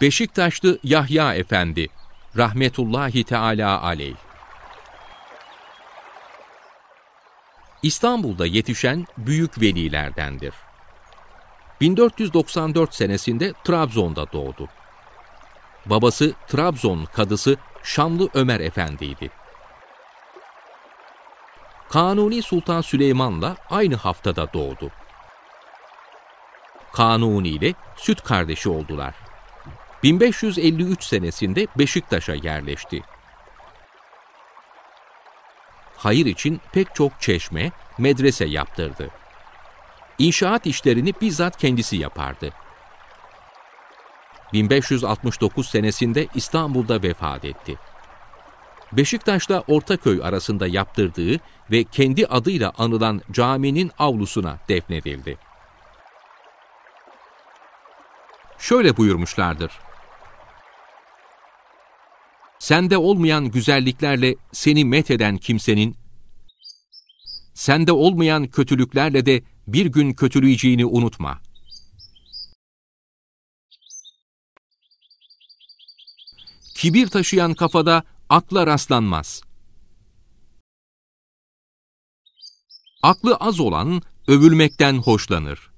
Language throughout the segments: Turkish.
Beşiktaşlı Yahya Efendi, rahmetullahi teala aleyh. İstanbul'da yetişen büyük velilerdendir. 1494 senesinde Trabzon'da doğdu. Babası Trabzon kadısı Şamlı Ömer Efendi'ydi. Kanuni Sultan Süleyman'la aynı haftada doğdu. Kanuni ile süt kardeşi oldular. 1553 senesinde Beşiktaş'a yerleşti. Hayır için pek çok çeşme, medrese yaptırdı. İnşaat işlerini bizzat kendisi yapardı. 1569 senesinde İstanbul'da vefat etti. Beşiktaş'la Ortaköy arasında yaptırdığı ve kendi adıyla anılan caminin avlusuna defnedildi. Şöyle buyurmuşlardır. Sende olmayan güzelliklerle seni met eden kimsenin, sende olmayan kötülüklerle de bir gün kötüleyeceğini unutma. Kibir taşıyan kafada akla rastlanmaz. Aklı az olan övülmekten hoşlanır.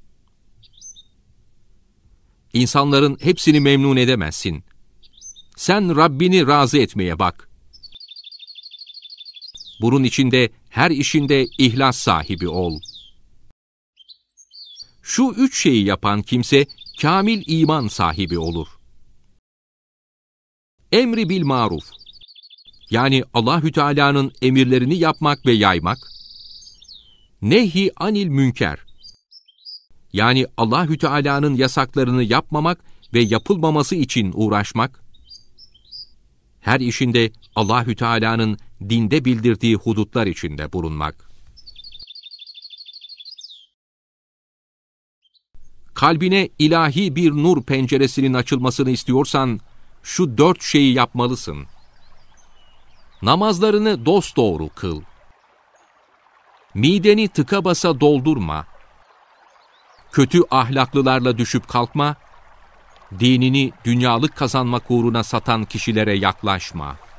İnsanların hepsini memnun edemezsin. Sen Rabbini razı etmeye bak. Burun içinde her işinde ihlas sahibi ol. Şu üç şeyi yapan kimse kamil iman sahibi olur. Emri bil maruf. Yani Allahü Teala'nın emirlerini yapmak ve yaymak. Nehi anil münker. Yani Allahü Teala'nın yasaklarını yapmamak ve yapılmaması için uğraşmak her işinde Allahü Teala'nın dinde bildirdiği hudutlar içinde bulunmak. Kalbine ilahi bir nur penceresinin açılmasını istiyorsan, şu dört şeyi yapmalısın. Namazlarını dosdoğru kıl. Mideni tıka basa doldurma. Kötü ahlaklılarla düşüp kalkma dinini dünyalık kazanmak uğruna satan kişilere yaklaşma.''